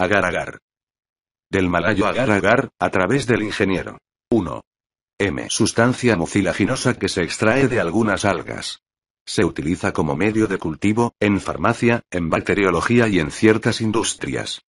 Agar agar. Del malayo agar agar, a través del ingeniero. 1. M. Sustancia mucilaginosa que se extrae de algunas algas. Se utiliza como medio de cultivo, en farmacia, en bacteriología y en ciertas industrias.